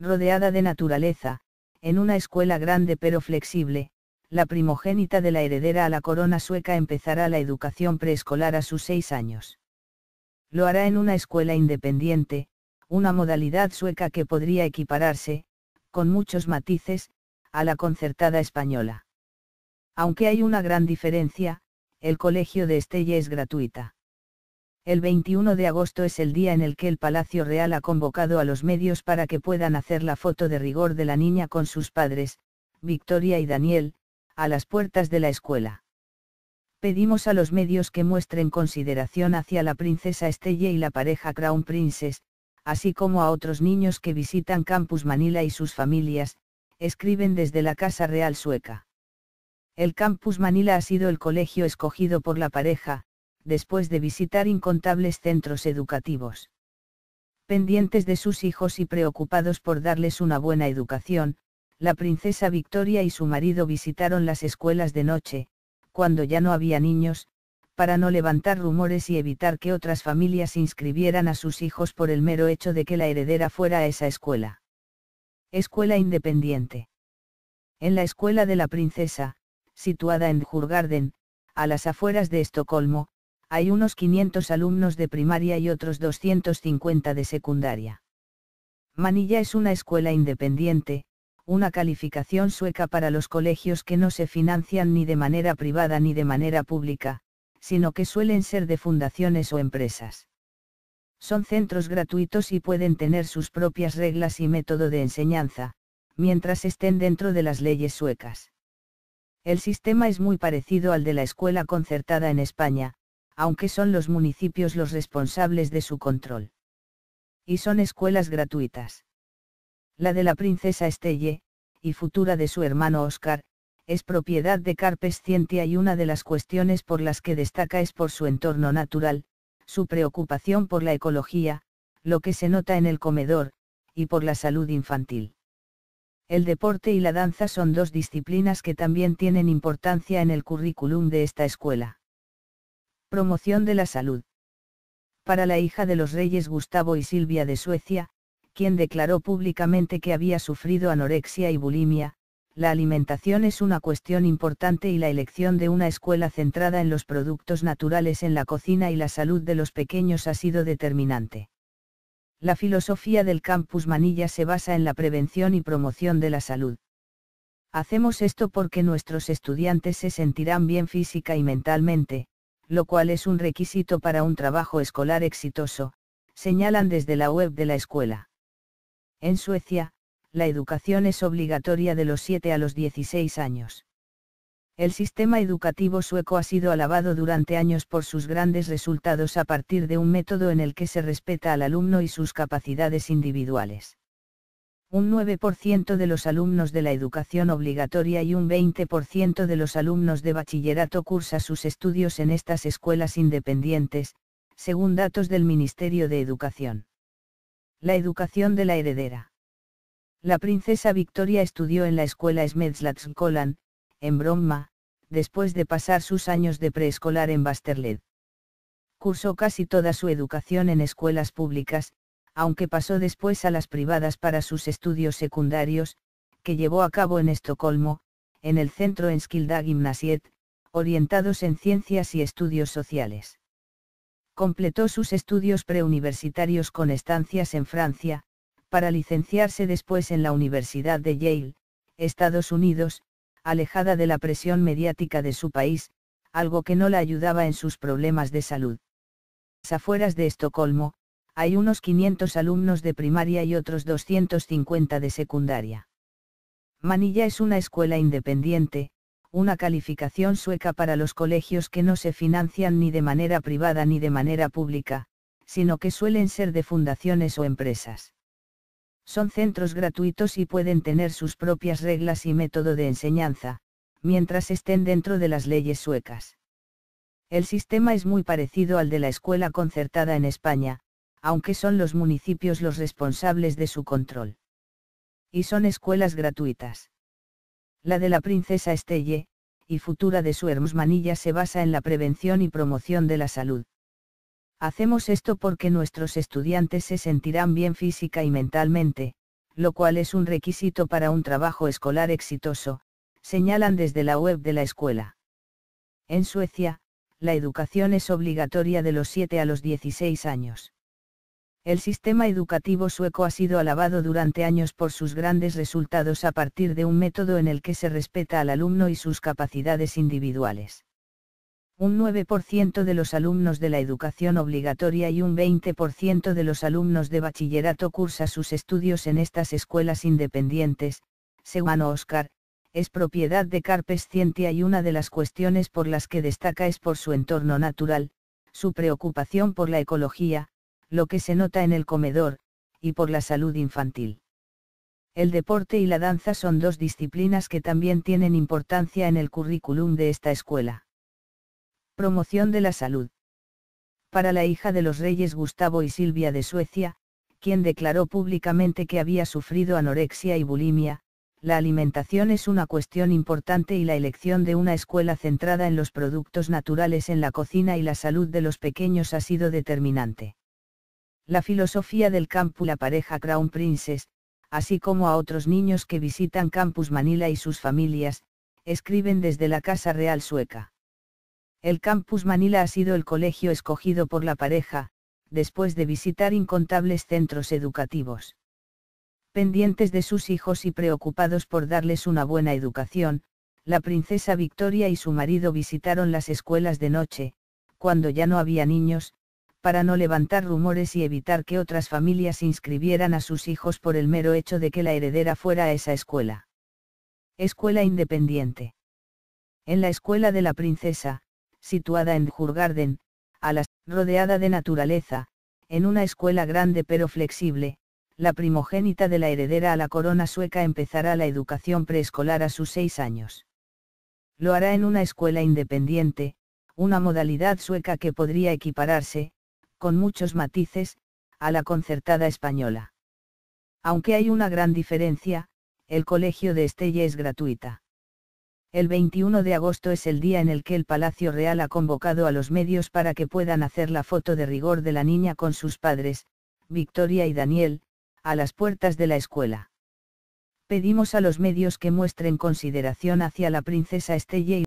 rodeada de naturaleza, en una escuela grande pero flexible, la primogénita de la heredera a la corona sueca empezará la educación preescolar a sus seis años. Lo hará en una escuela independiente, una modalidad sueca que podría equipararse, con muchos matices, a la concertada española. Aunque hay una gran diferencia, el colegio de Estella es gratuita. El 21 de agosto es el día en el que el Palacio Real ha convocado a los medios para que puedan hacer la foto de rigor de la niña con sus padres, Victoria y Daniel, a las puertas de la escuela. Pedimos a los medios que muestren consideración hacia la princesa Estelle y la pareja Crown Princess, así como a otros niños que visitan Campus Manila y sus familias, escriben desde la Casa Real Sueca. El Campus Manila ha sido el colegio escogido por la pareja, después de visitar incontables centros educativos. Pendientes de sus hijos y preocupados por darles una buena educación, la princesa Victoria y su marido visitaron las escuelas de noche, cuando ya no había niños, para no levantar rumores y evitar que otras familias inscribieran a sus hijos por el mero hecho de que la heredera fuera a esa escuela. Escuela Independiente. En la escuela de la princesa, situada en Jurgarden, a las afueras de Estocolmo, hay unos 500 alumnos de primaria y otros 250 de secundaria. Manilla es una escuela independiente, una calificación sueca para los colegios que no se financian ni de manera privada ni de manera pública, sino que suelen ser de fundaciones o empresas. Son centros gratuitos y pueden tener sus propias reglas y método de enseñanza, mientras estén dentro de las leyes suecas. El sistema es muy parecido al de la escuela concertada en España, aunque son los municipios los responsables de su control. Y son escuelas gratuitas. La de la princesa Estelle, y futura de su hermano Oscar, es propiedad de Carpes Cientia y una de las cuestiones por las que destaca es por su entorno natural, su preocupación por la ecología, lo que se nota en el comedor, y por la salud infantil. El deporte y la danza son dos disciplinas que también tienen importancia en el currículum de esta escuela. Promoción de la salud. Para la hija de los reyes Gustavo y Silvia de Suecia, quien declaró públicamente que había sufrido anorexia y bulimia, la alimentación es una cuestión importante y la elección de una escuela centrada en los productos naturales en la cocina y la salud de los pequeños ha sido determinante. La filosofía del campus Manilla se basa en la prevención y promoción de la salud. Hacemos esto porque nuestros estudiantes se sentirán bien física y mentalmente, lo cual es un requisito para un trabajo escolar exitoso, señalan desde la web de la escuela. En Suecia, la educación es obligatoria de los 7 a los 16 años. El sistema educativo sueco ha sido alabado durante años por sus grandes resultados a partir de un método en el que se respeta al alumno y sus capacidades individuales un 9% de los alumnos de la educación obligatoria y un 20% de los alumnos de bachillerato cursa sus estudios en estas escuelas independientes, según datos del Ministerio de Educación. La educación de la heredera. La princesa Victoria estudió en la escuela Smetslatskolan en Bromma, después de pasar sus años de preescolar en Basterled. Cursó casi toda su educación en escuelas públicas, aunque pasó después a las privadas para sus estudios secundarios, que llevó a cabo en Estocolmo, en el centro Enskilda Gymnasiet, orientados en ciencias y estudios sociales. Completó sus estudios preuniversitarios con estancias en Francia, para licenciarse después en la Universidad de Yale, Estados Unidos, alejada de la presión mediática de su país, algo que no la ayudaba en sus problemas de salud. afueras de Estocolmo, hay unos 500 alumnos de primaria y otros 250 de secundaria. Manilla es una escuela independiente, una calificación sueca para los colegios que no se financian ni de manera privada ni de manera pública, sino que suelen ser de fundaciones o empresas. Son centros gratuitos y pueden tener sus propias reglas y método de enseñanza, mientras estén dentro de las leyes suecas. El sistema es muy parecido al de la escuela concertada en España, aunque son los municipios los responsables de su control. Y son escuelas gratuitas. La de la princesa Estelle, y futura de su Manilla se basa en la prevención y promoción de la salud. Hacemos esto porque nuestros estudiantes se sentirán bien física y mentalmente, lo cual es un requisito para un trabajo escolar exitoso, señalan desde la web de la escuela. En Suecia, la educación es obligatoria de los 7 a los 16 años. El sistema educativo sueco ha sido alabado durante años por sus grandes resultados a partir de un método en el que se respeta al alumno y sus capacidades individuales. Un 9% de los alumnos de la educación obligatoria y un 20% de los alumnos de bachillerato cursa sus estudios en estas escuelas independientes, según Oscar, es propiedad de Carpes Scientia y una de las cuestiones por las que destaca es por su entorno natural, su preocupación por la ecología, lo que se nota en el comedor, y por la salud infantil. El deporte y la danza son dos disciplinas que también tienen importancia en el currículum de esta escuela. Promoción de la salud. Para la hija de los reyes Gustavo y Silvia de Suecia, quien declaró públicamente que había sufrido anorexia y bulimia, la alimentación es una cuestión importante y la elección de una escuela centrada en los productos naturales en la cocina y la salud de los pequeños ha sido determinante la filosofía del Campus pareja Crown Princess, así como a otros niños que visitan Campus Manila y sus familias, escriben desde la Casa Real Sueca. El Campus Manila ha sido el colegio escogido por la pareja, después de visitar incontables centros educativos. Pendientes de sus hijos y preocupados por darles una buena educación, la princesa Victoria y su marido visitaron las escuelas de noche, cuando ya no había niños, para no levantar rumores y evitar que otras familias inscribieran a sus hijos por el mero hecho de que la heredera fuera a esa escuela. Escuela Independiente. En la escuela de la princesa, situada en Jurgarden, a las, rodeada de naturaleza, en una escuela grande pero flexible, la primogénita de la heredera a la corona sueca empezará la educación preescolar a sus seis años. Lo hará en una escuela independiente, una modalidad sueca que podría equipararse, con muchos matices, a la concertada española. Aunque hay una gran diferencia, el colegio de Estella es gratuita. El 21 de agosto es el día en el que el Palacio Real ha convocado a los medios para que puedan hacer la foto de rigor de la niña con sus padres, Victoria y Daniel, a las puertas de la escuela. Pedimos a los medios que muestren consideración hacia la princesa Estella y